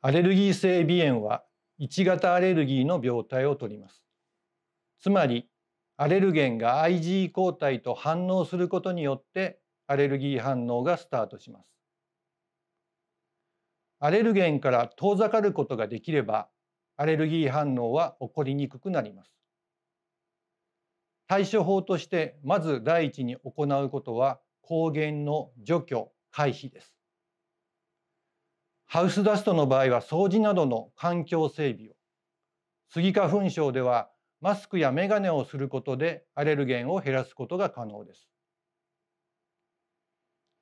アレルギー性鼻炎は1型アレルギーの病態をとります。つまりアレルゲンが i g 抗体と反応することによってアレルギー反応がスタートします。アレルゲンから遠ざかることができればアレルギー反応は起こりにくくなります。対処法としてまず第一に行うことは抗原の除去回避です。ハウスダストの場合は掃除などの環境整備をスギ花粉症ではマスクやメガネをすることでアレルゲンを減らすことが可能です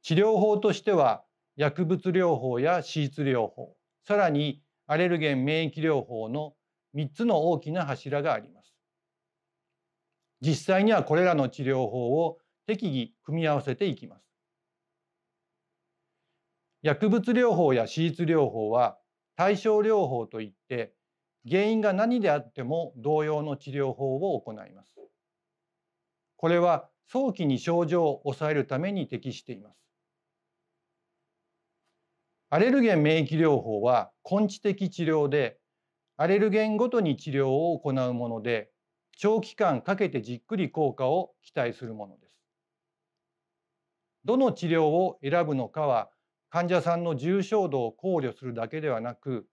治療法としては薬物療法や手術療法さらにアレルゲン免疫療法の3つの大きな柱があります実際にはこれらの治療法を適宜組み合わせていきます薬物療法や手術療法は対症療法といって原因が何であっても同様の治療法を行います。これは早期に症状を抑えるために適しています。アレルゲン免疫療法は根治的治療でアレルゲンごとに治療を行うもので長期間かけてじっくり効果を期待するものです。どの治療を選ぶのかは患者さんの重症度を考慮するだけではなく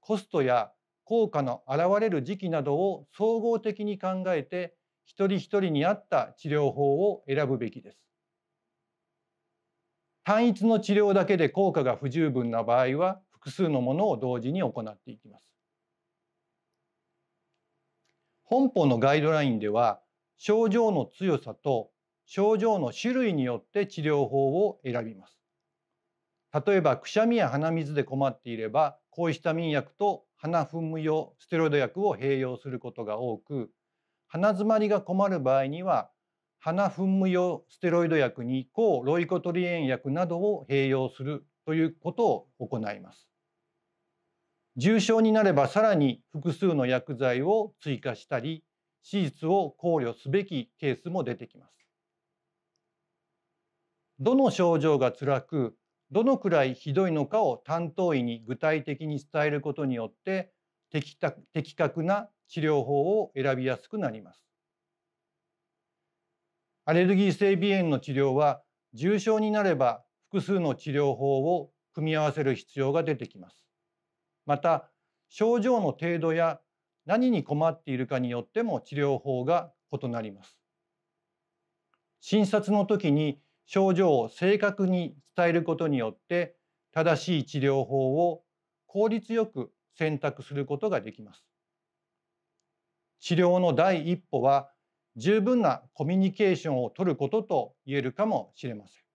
コストや効果の現れる時期などを総合的に考えて一人一人に合った治療法を選ぶべきです。単一の治療だけで効果が不十分な場合は複数のものを同時に行っていきます。本法のガイドラインでは症状の強さと症状の種類によって治療法を選びます。例えばくしゃみや鼻水で困っていれば抗ヒスタミン薬と鼻噴霧用ステロイド薬を併用することが多く鼻づまりが困る場合には鼻噴霧用ステロイド薬に抗ロイコトリエン薬などを併用するということを行います。重症になればさらに複数の薬剤を追加したり手術を考慮すべきケースも出てきます。どの症状が辛くどのくらいひどいのかを担当医に具体的に伝えることによって的確な治療法を選びやすくなります。アレルギー性鼻炎の治療は重症になれば複数の治療法を組み合わせる必要が出てきます。また症状の程度や何に困っているかによっても治療法が異なります。診察の時に症状を正確に伝えることによって正しい治療法を効率よく選択することができます。治療の第一歩は十分なコミュニケーションをとることと言えるかもしれません。